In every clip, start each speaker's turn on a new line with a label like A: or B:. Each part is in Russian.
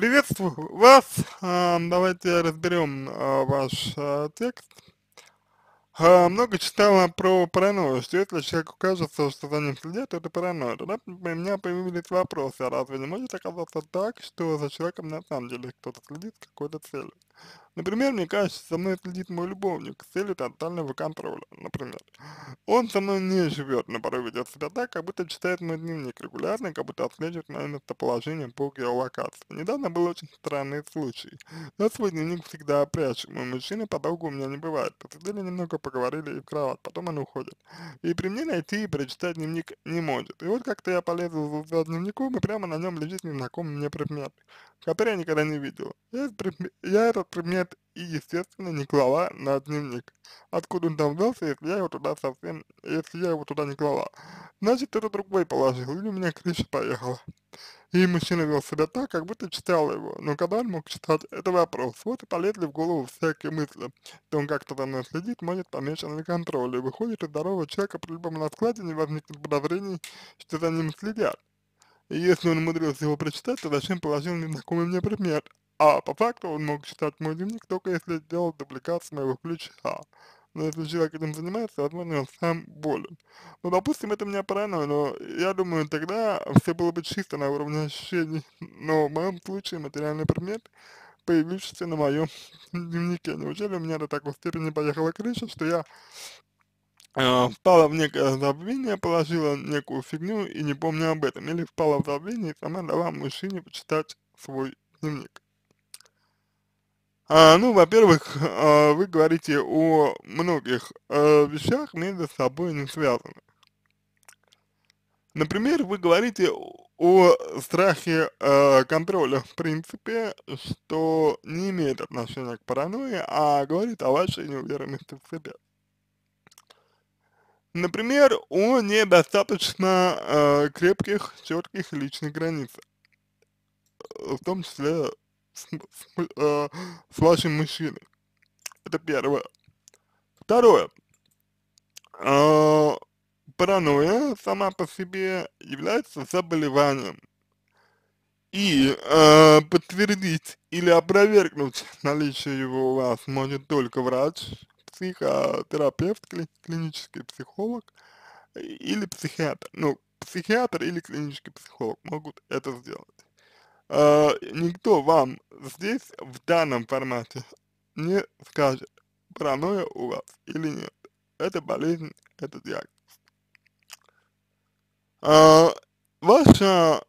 A: Приветствую вас. А, давайте разберем а, ваш а, текст. Много читала про паранойю, что если человеку кажется, что за ним следят, это паранойя. Тогда у меня появились вопросы, а разве не может оказаться так, что за человеком на самом деле кто-то следит какой-то целью? Например, мне кажется, со мной следит мой любовник с целью тотального контроля, например. Он со мной не живет, но порой ведет себя так, как будто читает мой дневник регулярно, как будто отслеживает мое местоположение по геолокации. Недавно был очень странный случай. Я свой дневник всегда прячу, мой мужчина подолгу у меня не бывает. Посидели немного, поговорили и в кровать, потом он уходит. И при мне найти и прочитать дневник не может. И вот как-то я полезу за дневником, и прямо на нем лежит незнакомый мне предмет который я никогда не видел. Я, я этот предмет и, естественно, не клала на дневник. Откуда он там взялся, если я его туда совсем, если я его туда не клала? Значит, это другой положил, или у меня крыша поехала. И мужчина вел себя так, как будто читал его, но когда он мог читать, это вопрос. Вот и полезли в голову всякие мысли, то он как-то за мной следит, может, помечен на контроле. Выходит, у здорового человека при любом раскладе не возникнет подозрений, что за ним следят. Если он умудрился его прочитать, то зачем положил незнакомый мне пример? А по факту он мог читать мой дневник только если сделал дубликат с моего ключа. Но если человек этим занимается, возможно, он сам болен. Ну, допустим, это меня паранойя, но я думаю, тогда все было бы чисто на уровне ощущений. Но в моем случае материальный предмет, появившийся на моем дневнике. Неужели у меня до такой степени поехала крыша, что я а, впала в некое забвение, положила некую фигню и не помню об этом, или впала в забвение и сама дала мужчине почитать свой дневник. А, ну, во-первых, а, вы говорите о многих э, вещах между собой не связанных. Например, вы говорите о страхе э, контроля, в принципе, что не имеет отношения к паранойи, а говорит о вашей неуверенности в себе. Например, о недостаточно э, крепких, четких личных границах, э, в том числе с, с, э, с вашим мужчиной. Это первое. Второе. Э, паранойя сама по себе является заболеванием. И э, подтвердить или опровергнуть наличие его у вас может только врач, психотерапевт, клинический психолог э, или психиатр. Ну, психиатр или клинический психолог могут это сделать. Э, никто вам здесь в данном формате не скажет, паранойя у вас или нет. Это болезнь, это диагноз. А, ваша,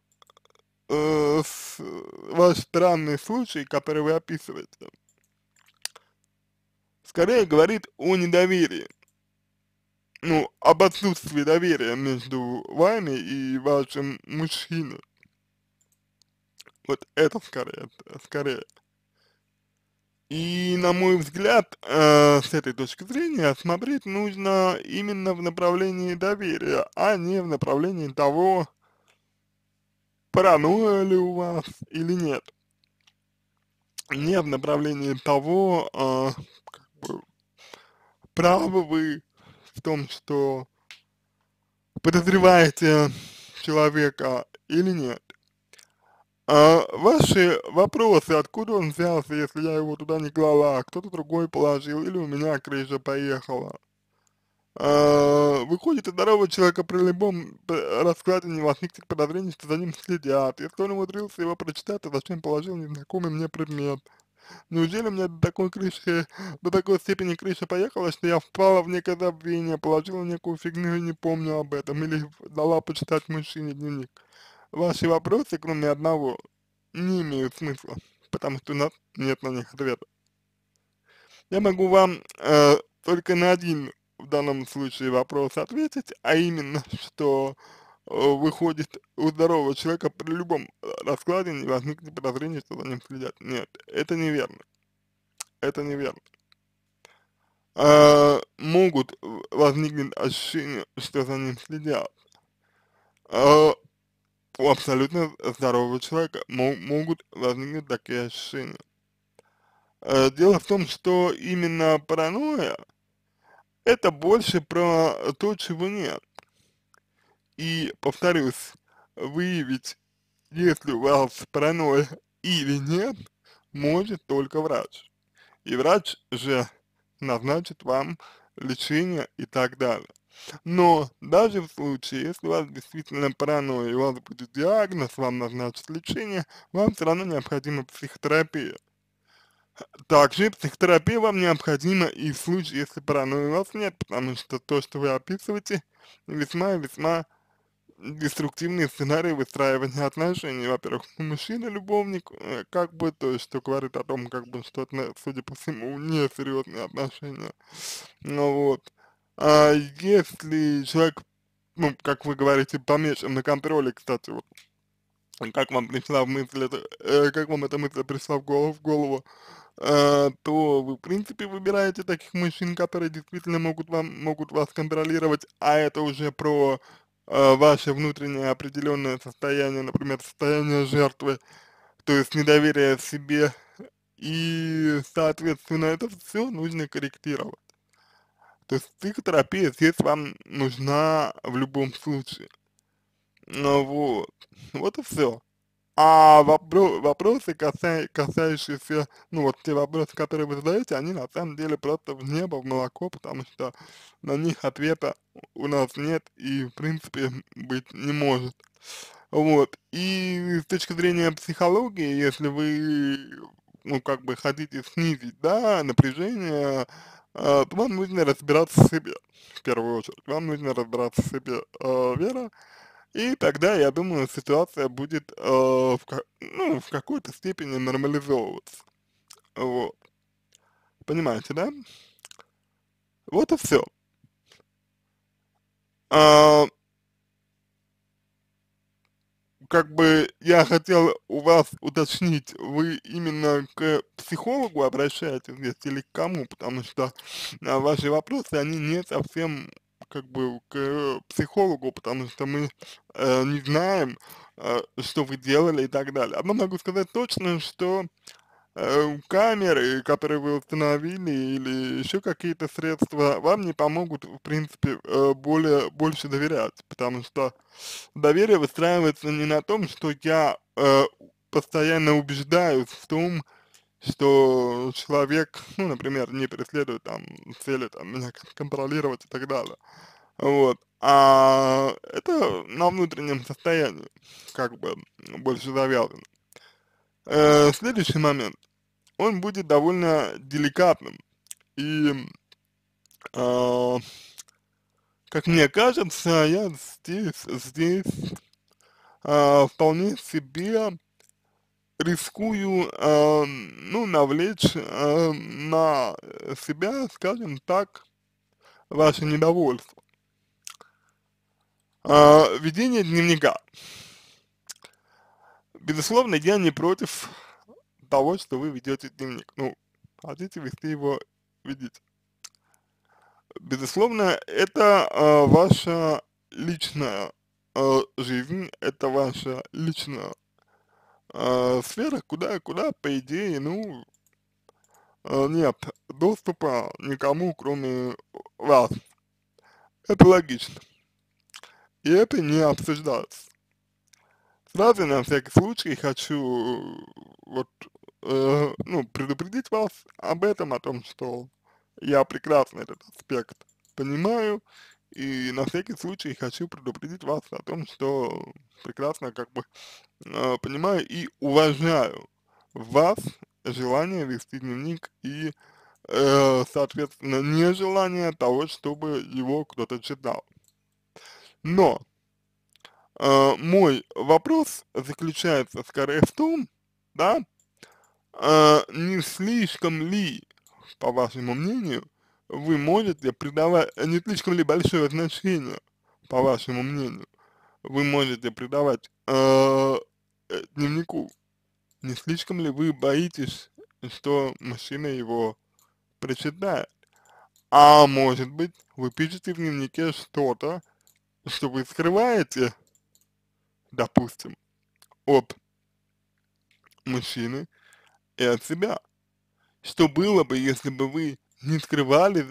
A: э, с, ваш странный случай, который вы описываете, скорее говорит о недоверии. Ну, об отсутствии доверия между вами и вашим мужчиной. Вот это скорее, скорее. И, на мой взгляд, э, с этой точки зрения, смотреть нужно именно в направлении доверия, а не в направлении того, паранойя ли у вас или нет. Не в направлении того, э, правы вы в том, что подозреваете человека или нет. А ваши вопросы, откуда он взялся, если я его туда не клала, а кто-то другой положил или у меня крыша поехала. А, выходит, у здорового человека при любом раскладе не возникнет подозрение, что за ним следят. Если он умудрился его прочитать, то зачем положил незнакомый мне предмет? Неужели у меня до такой крыши, до такой степени крыша поехала, что я впала в некое забвение, положила некую фигню и не помню об этом, или дала почитать мужчине дневник? Ваши вопросы, кроме одного, не имеют смысла, потому что у нас нет на них ответа. Я могу вам э, только на один в данном случае вопрос ответить, а именно, что Э, выходит у здорового человека при любом э, раскладе не возникнет подозрения, что за ним следят. Нет, это неверно. Это неверно. А, могут возникнуть ощущения, что за ним следят. А, у абсолютно здорового человека мог, могут возникнуть такие ощущения. А, дело в том, что именно паранойя, это больше про то, чего нет и, повторюсь, выявить, если у вас паранойя или нет, может только врач. И врач же назначит вам лечение и так далее. Но даже в случае, если у вас действительно паранойя, и у вас будет диагноз, вам назначат лечение, вам все равно необходима психотерапия. Также психотерапия вам необходима и в случае, если паранойи у вас нет, потому что то, что вы описываете, весьма-весьма деструктивный сценарий выстраивания отношений, во-первых, мужчина-любовник, э, как бы, то есть, что говорит о том, как бы, что, это, судя по всему, не серьезные отношения, ну вот. А если человек, ну, как вы говорите, помечен на контроле, кстати, вот, как вам пришла в мысль, это, э, как вам эта мысль пришла в голову, в голову э, то вы, в принципе, выбираете таких мужчин, которые действительно могут вам, могут вас контролировать, а это уже про э, ваше внутреннее определенное состояние, например, состояние жертвы, то есть недоверие себе, и, соответственно, это все нужно корректировать. То есть психотерапия здесь вам нужна в любом случае. Ну вот, вот и все. А вопро вопросы, касающиеся, ну вот те вопросы, которые вы задаете, они на самом деле просто в небо, в молоко, потому что на них ответа у нас нет и в принципе быть не может. Вот. И с точки зрения психологии, если вы, ну, как бы хотите снизить, да, напряжение, а, то вам нужно разбираться в себе, в первую очередь. Вам нужно разбираться в себе, э, Вера. И тогда, я думаю, ситуация будет, э, в, ну, в какой-то степени нормализовываться. Вот. Понимаете, да? Вот и все. А, как бы я хотел у вас уточнить, вы именно к психологу обращаетесь здесь или к кому, потому что а, ваши вопросы, они не совсем как бы к э, психологу, потому что мы э, не знаем, э, что вы делали и так далее. Одно могу сказать точно, что э, камеры, которые вы установили или еще какие-то средства, вам не помогут, в принципе, э, более, больше доверять, потому что доверие выстраивается не на том, что я э, постоянно убеждаюсь в том, что что человек, ну, например, не преследует там цели там меня контролировать и так далее. Вот. А это на внутреннем состоянии как бы больше завязано. Э, следующий момент. Он будет довольно деликатным. И, э, как мне кажется, я здесь, здесь э, вполне себе рискую, э, ну, навлечь э, на себя, скажем так, ваше недовольство. Э, ведение дневника. Безусловно, я не против того, что вы ведете дневник. Ну, хотите вести его, ведите. Безусловно, это э, ваша личная э, жизнь, это ваша личная э, сфера, куда, куда, по идее, ну, э, нет доступа никому, кроме вас. Это логично. И это не обсуждается. Сразу, на всякий случай, хочу вот, э, ну, предупредить вас об этом, о том, что я прекрасно этот аспект понимаю, и на всякий случай хочу предупредить вас о том, что прекрасно как бы Э, понимаю и уважаю вас желание вести дневник и, э, соответственно, нежелание того, чтобы его кто-то читал. Но э, мой вопрос заключается скорее в том, да, э, не слишком ли, по вашему мнению, вы можете придавать, не слишком ли большое значение, по вашему мнению, вы можете придавать э, Э, дневнику. Не слишком ли вы боитесь, что мужчина его прочитает? А может быть, вы пишете в дневнике что-то, что вы скрываете, допустим, от мужчины и от себя. Что было бы, если бы вы не скрывали,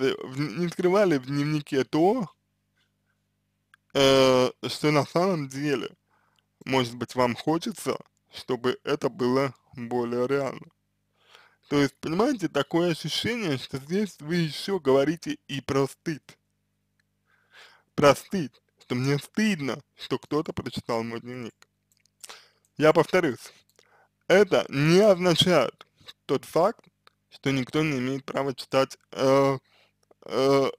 A: не скрывали в дневнике то, э, что на самом деле может быть, вам хочется, чтобы это было более реально. То есть, понимаете, такое ощущение, что здесь вы еще говорите и про стыд. Про стыд, что мне стыдно, что кто-то прочитал мой дневник. Я повторюсь, это не означает тот факт, что никто не имеет права читать, э, э,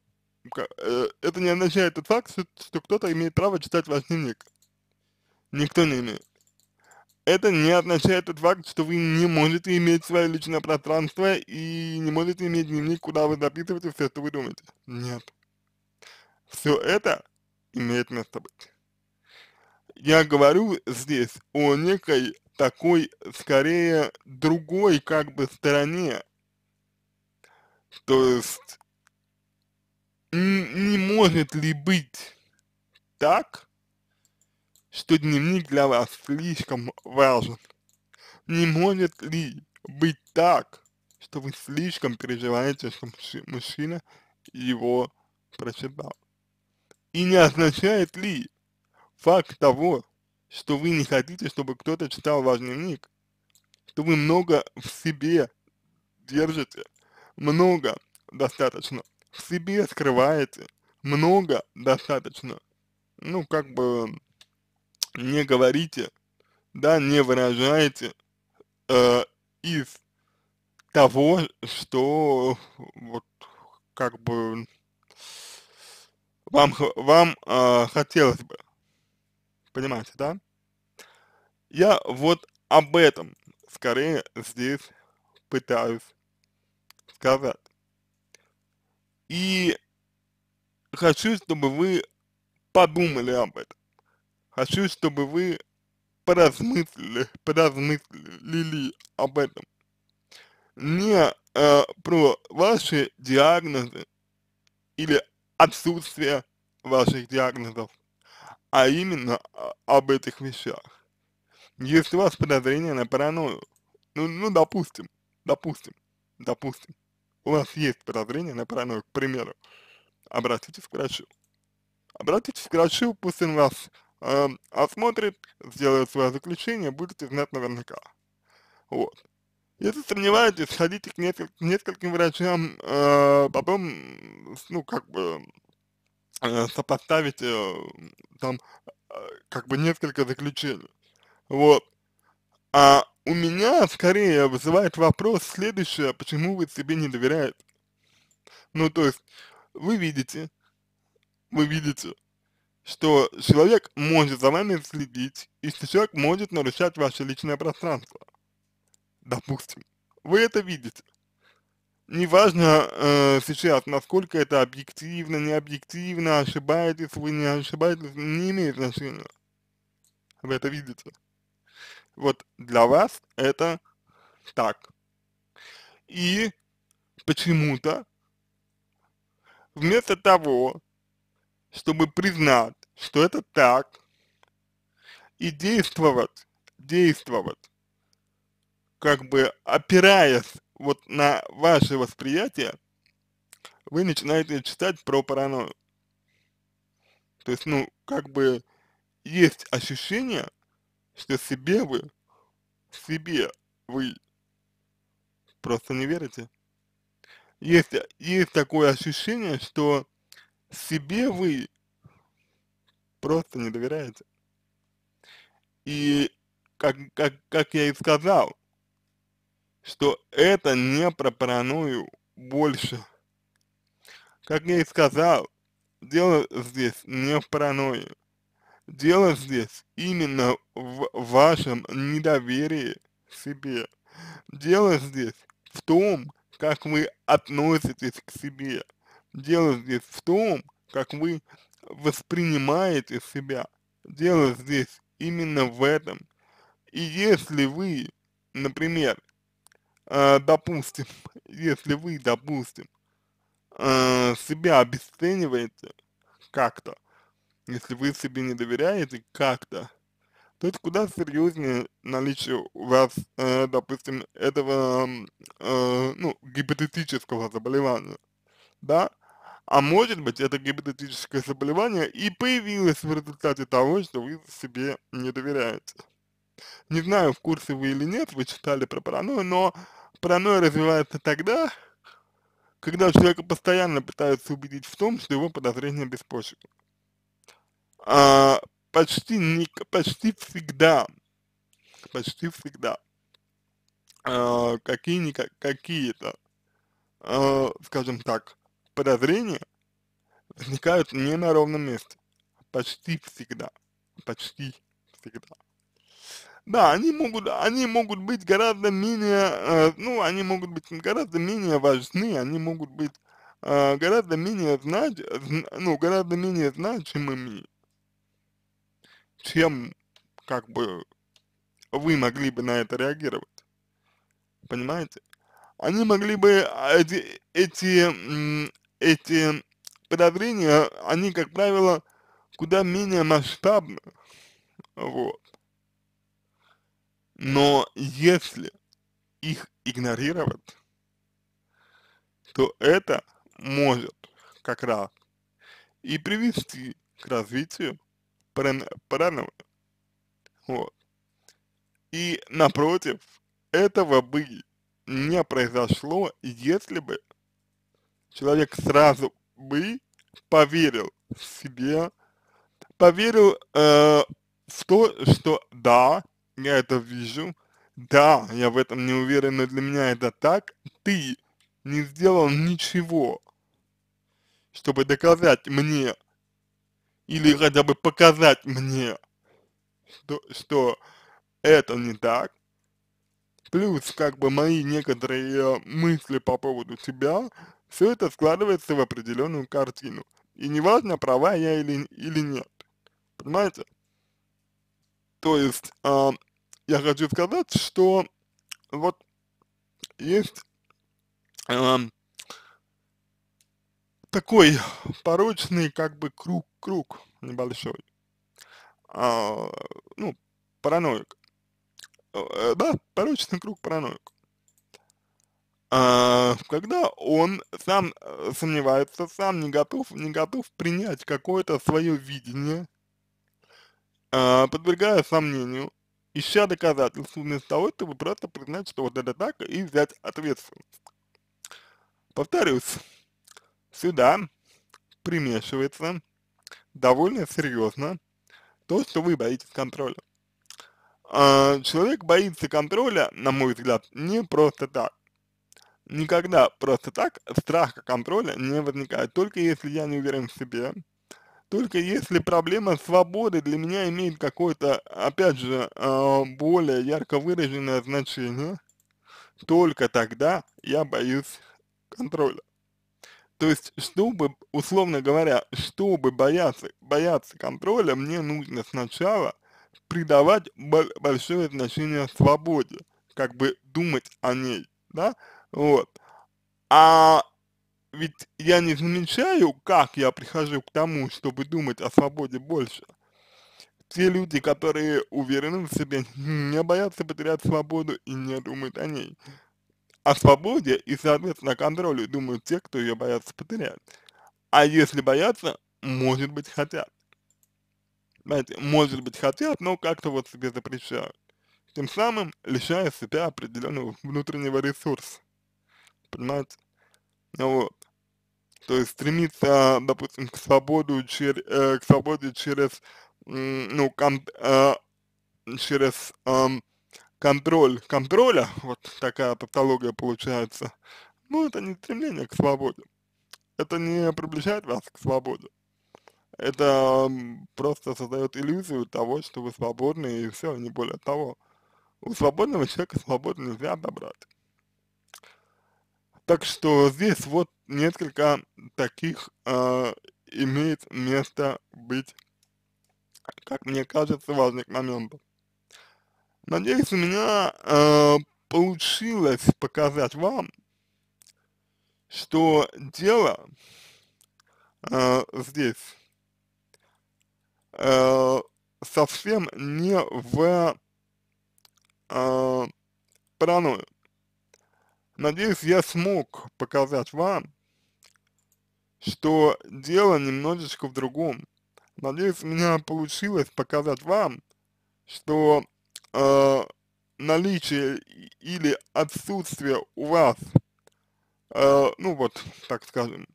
A: э, это не означает тот факт, что, что кто-то имеет право читать ваш дневник никто не имеет. Это не означает тот факт, что вы не можете иметь свое личное пространство и не можете иметь дневник, куда вы записываете все, что вы думаете. Нет. Все это имеет место быть. Я говорю здесь о некой такой, скорее, другой как бы стороне. То есть, не может ли быть так, что дневник для вас слишком важен. Не может ли быть так, что вы слишком переживаете, что мужчина его прочитал? И не означает ли факт того, что вы не хотите, чтобы кто-то читал ваш дневник, что вы много в себе держите, много достаточно, в себе скрываете, много достаточно, ну как бы не говорите, да, не выражаете э, из того, что вот как бы вам, вам э, хотелось бы. Понимаете, да? Я вот об этом скорее здесь пытаюсь сказать. И хочу, чтобы вы подумали об этом. Хочу, а чтобы вы поразмысли, поразмыслили об этом. Не э, про ваши диагнозы или отсутствие ваших диагнозов, а именно а, об этих вещах. Если у вас подозрение на паранойю, ну, ну допустим, допустим, допустим, у вас есть подозрение на паранойю, к примеру, обратитесь к врачу. Обратитесь к врачу, пусть он вас э, эм, осмотрит, а сделает свое заключение, будете знать наверняка. Вот. Если сомневаетесь, сходите к несколь нескольким врачам, э, потом, ну, как бы, э, сопоставите э, там, э, как бы, несколько заключений. Вот. А у меня скорее вызывает вопрос следующее, почему вы себе не доверяете. Ну, то есть, вы видите, вы видите, что человек может за вами следить, и что человек может нарушать ваше личное пространство. Допустим. Вы это видите. Неважно э, сейчас, насколько это объективно, не объективно, ошибаетесь вы, не ошибаетесь, не имеет значения. Вы это видите. Вот для вас это так. И почему-то вместо того, чтобы признать, что это так, и действовать, действовать, как бы опираясь вот на ваше восприятие, вы начинаете читать про паранойю. То есть, ну, как бы есть ощущение, что себе вы, себе вы просто не верите. Есть, есть такое ощущение, что себе вы просто не доверяете. И как, как, как я и сказал, что это не про паранойю больше. Как я и сказал, дело здесь не в паранойе. Дело здесь именно в вашем недоверии себе. Дело здесь в том, как вы относитесь к себе. Дело здесь в том, как вы воспринимаете себя. Дело здесь именно в этом. И если вы, например, э, допустим, если вы, допустим, э, себя обесцениваете как-то, если вы себе не доверяете как-то, то это куда серьезнее наличие у вас, э, допустим, этого, ну, гипотетического заболевания, да? а может быть это гипотетическое заболевание и появилось в результате того, что вы себе не доверяете. Не знаю, в курсе вы или нет, вы читали про паранойю, но паранойя развивается тогда, когда человека постоянно пытаются убедить в том, что его подозрения беспочвенны. А, почти, не, почти всегда, почти всегда а, какие-то, какие а, скажем так, Подозрения возникают не на ровном месте. Почти всегда. Почти всегда. Да, они могут, они могут быть гораздо менее, э, ну, они могут быть гораздо менее важны, они могут быть э, гораздо менее знач, ну, гораздо менее значимыми, чем, как бы, вы могли бы на это реагировать. Понимаете? Они могли бы э, эти, эти эти подозрения, они, как правило, куда менее масштабны, вот. Но если их игнорировать, то это может как раз и привести к развитию паранойи. Вот. И напротив, этого бы не произошло, если бы человек сразу бы поверил себе, поверил э, в то, что да, я это вижу, да, я в этом не уверен, но для меня это так, ты не сделал ничего, чтобы доказать мне, или хотя бы показать мне, что, что это не так, плюс как бы мои некоторые э, мысли по поводу тебя, все это складывается в определенную картину. И неважно, права я или, или нет. Понимаете? То есть, э, я хочу сказать, что вот есть э, такой порочный как бы круг, круг небольшой, э, ну, параноик, э, э, да, порочный круг параноик. А, когда он сам э, сомневается, сам не готов, не готов принять какое-то свое видение, а, подвергая сомнению, ища доказательств, вместо того, чтобы просто признать, что вот это так, и взять ответственность. Повторюсь, сюда примешивается довольно серьезно то, что вы боитесь контроля. А, человек боится контроля, на мой взгляд, не просто так никогда просто так страх контроля не возникает, только если я не уверен в себе, только если проблема свободы для меня имеет какое-то, опять же, а, более ярко выраженное значение, только тогда я боюсь контроля. То есть, чтобы, условно говоря, чтобы бояться, бояться контроля, мне нужно сначала придавать большое значение свободе, как бы думать о ней, да, вот. А ведь я не замечаю, как я прихожу к тому, чтобы думать о свободе больше. Те люди, которые уверены в себе, не боятся потерять свободу и не думают о ней. О свободе и, соответственно, контролю думают те, кто ее боятся потерять. А если боятся, может быть, хотят. Знаете, может быть, хотят, но как-то вот себе запрещают. Тем самым лишая себя определенного внутреннего ресурса понимаете? Вот. То есть стремиться, допустим, к свободу через, э, к свободе через, ну, кон, э, через э, контроль контроля, вот такая патология получается, ну, это не стремление к свободе. Это не приближает вас к свободе. Это просто создает иллюзию того, что вы свободны и все, не более того. У свободного человека свободу нельзя отобрать. Так что здесь вот несколько таких э, имеет место быть, как мне кажется, важных моментов. Надеюсь, у меня э, получилось показать вам, что дело э, здесь э, совсем не в э, паранойи. Надеюсь, я смог показать вам, что дело немножечко в другом. Надеюсь, у меня получилось показать вам, что э, наличие или отсутствие у вас, э, ну вот, так скажем,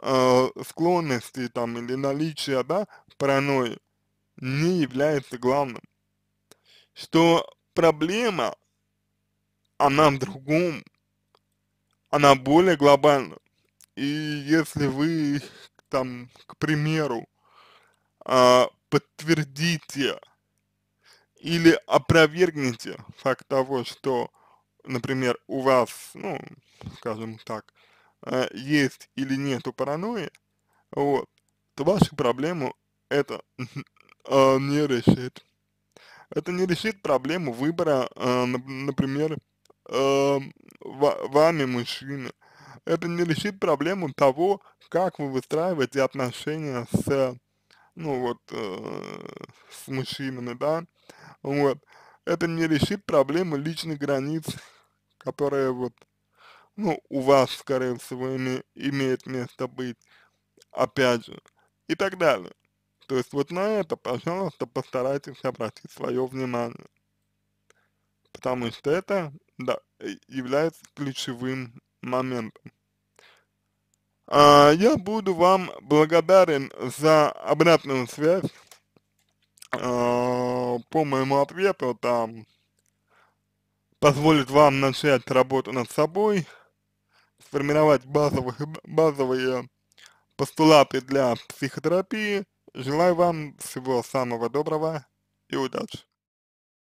A: э, склонности там или наличие да, паранойи, не является главным. Что проблема, она в другом она более глобальна. И если вы, там, к примеру, а, подтвердите или опровергните факт того, что, например, у вас, ну, скажем так, а, есть или нету паранойи, вот, то вашу проблему это а, не решит. Это не решит проблему выбора, например, э, вами, мужчина. Это не решит проблему того, как вы выстраиваете отношения с, ну вот, э, с мужчинами, да, вот. Это не решит проблему личных границ, которые вот, ну, у вас, скорее всего, име, имеет место быть, опять же, и так далее. То есть вот на это, пожалуйста, постарайтесь обратить свое внимание, потому что это да, э, является ключевым моментом. А, я буду вам благодарен за обратную связь а, по моему ответу, там позволит вам начать работу над собой, сформировать базовые, базовые постулаты для психотерапии. Желаю вам всего самого доброго и удачи.